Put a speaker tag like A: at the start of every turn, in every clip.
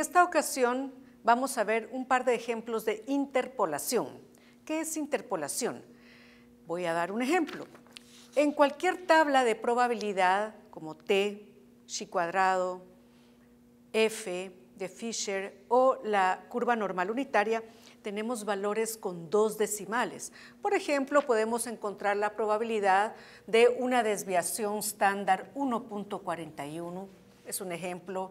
A: esta ocasión vamos a ver un par de ejemplos de interpolación. ¿Qué es interpolación? Voy a dar un ejemplo. En cualquier tabla de probabilidad, como T, Xi cuadrado, F de Fisher o la curva normal unitaria, tenemos valores con dos decimales. Por ejemplo, podemos encontrar la probabilidad de una desviación estándar 1.41, es un ejemplo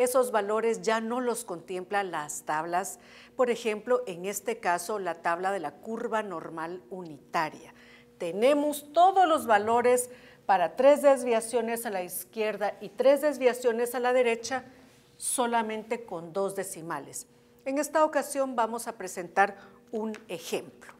A: Esos valores ya no los contemplan las tablas, por ejemplo, en este caso la tabla de la curva normal unitaria. Tenemos todos los valores para tres desviaciones a la izquierda y tres desviaciones a la derecha, solamente con dos decimales. En esta ocasión vamos a presentar un ejemplo.